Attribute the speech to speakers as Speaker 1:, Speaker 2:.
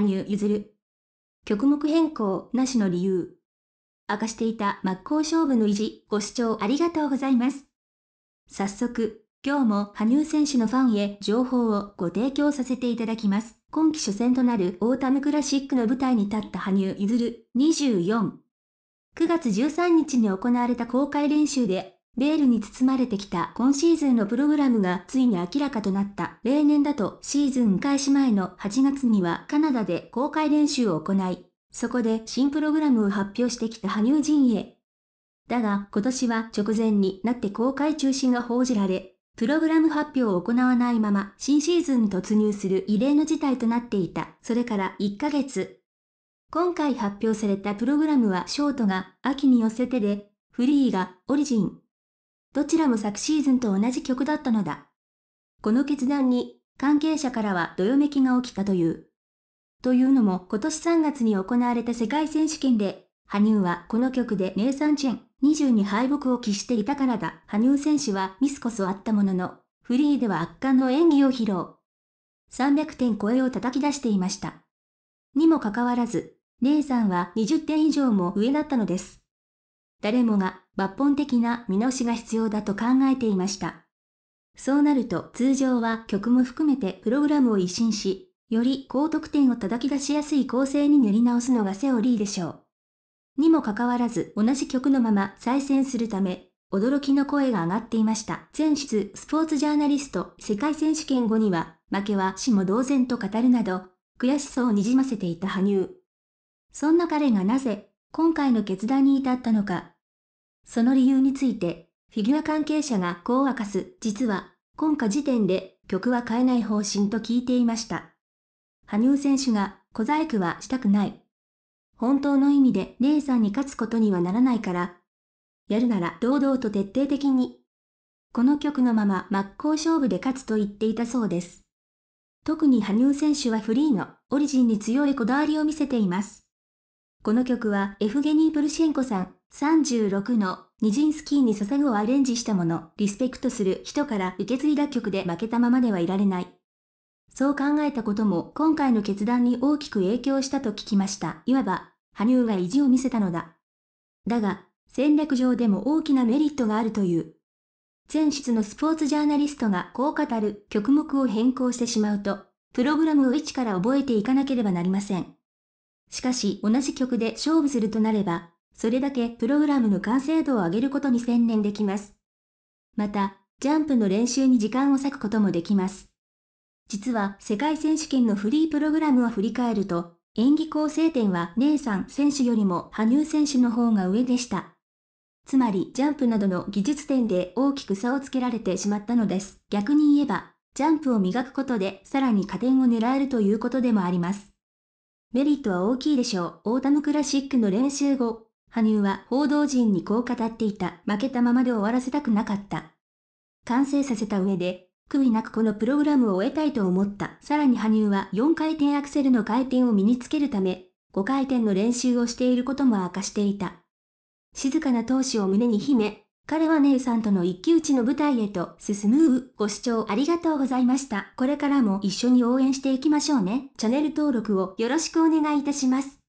Speaker 1: 羽生結弦。曲目変更なしの理由。明かしていた真っ向勝負の維持、ご視聴ありがとうございます。早速、今日も羽生選手のファンへ情報をご提供させていただきます。今季初戦となるオータムクラシックの舞台に立った羽生結弦24。9月13日に行われた公開練習でベールに包まれてきた今シーズンのプログラムがついに明らかとなった。例年だとシーズン開始前の8月にはカナダで公開練習を行い、そこで新プログラムを発表してきた羽生陣営。だが今年は直前になって公開中止が報じられ、プログラム発表を行わないまま新シーズンに突入する異例の事態となっていた。それから1ヶ月。今回発表されたプログラムはショートが秋に寄せてで、フリーがオリジン、どちらも昨シーズンと同じ曲だったのだ。この決断に関係者からはどよめきが起きたという。というのも今年3月に行われた世界選手権で、羽生はこの曲でネイサン・チェン20に敗北を喫していたからだ。羽生選手はミスこそあったものの、フリーでは圧巻の演技を披露。300点超えを叩き出していました。にもかかわらず、ネイサンは20点以上も上だったのです。誰もが抜本的な見直しが必要だと考えていました。そうなると通常は曲も含めてプログラムを一新し、より高得点を叩き出しやすい構成に塗り直すのがセオリーでしょう。にもかかわらず同じ曲のまま再選するため、驚きの声が上がっていました。前出スポーツジャーナリスト世界選手権後には、負けは死も同然と語るなど、悔しさをにじませていた羽生。そんな彼がなぜ、今回の決断に至ったのか、その理由について、フィギュア関係者がこう明かす、実は、今夏時点で曲は変えない方針と聞いていました。羽生選手が、小細工はしたくない。本当の意味で姉さんに勝つことにはならないから、やるなら堂々と徹底的に。この曲のまま真っ向勝負で勝つと言っていたそうです。特に羽生選手はフリーのオリジンに強いこだわりを見せています。この曲はエフゲニー・プルシェンコさん、36のニジンスキーに捧ぐをアレンジしたもの、リスペクトする人から受け継いだ曲で負けたままではいられない。そう考えたことも今回の決断に大きく影響したと聞きました。いわば、羽生が意地を見せたのだ。だが、戦略上でも大きなメリットがあるという。前室のスポーツジャーナリストがこう語る曲目を変更してしまうと、プログラムを一から覚えていかなければなりません。しかし同じ曲で勝負するとなれば、それだけプログラムの完成度を上げることに専念できます。また、ジャンプの練習に時間を割くこともできます。実は世界選手権のフリープログラムを振り返ると、演技構成点は姉さん選手よりも羽生選手の方が上でした。つまりジャンプなどの技術点で大きく差をつけられてしまったのです。逆に言えば、ジャンプを磨くことでさらに加点を狙えるということでもあります。メリットは大きいでしょう。オータムクラシックの練習後、羽生は報道陣にこう語っていた。負けたままで終わらせたくなかった。完成させた上で、悔いなくこのプログラムを終えたいと思った。さらに羽生は4回転アクセルの回転を身につけるため、5回転の練習をしていることも明かしていた。静かな闘志を胸に秘め、彼は姉さんとの一騎打ちの舞台へと進む。ご視聴ありがとうございました。これからも一緒に応援していきましょうね。チャンネル登録をよろしくお願いいたします。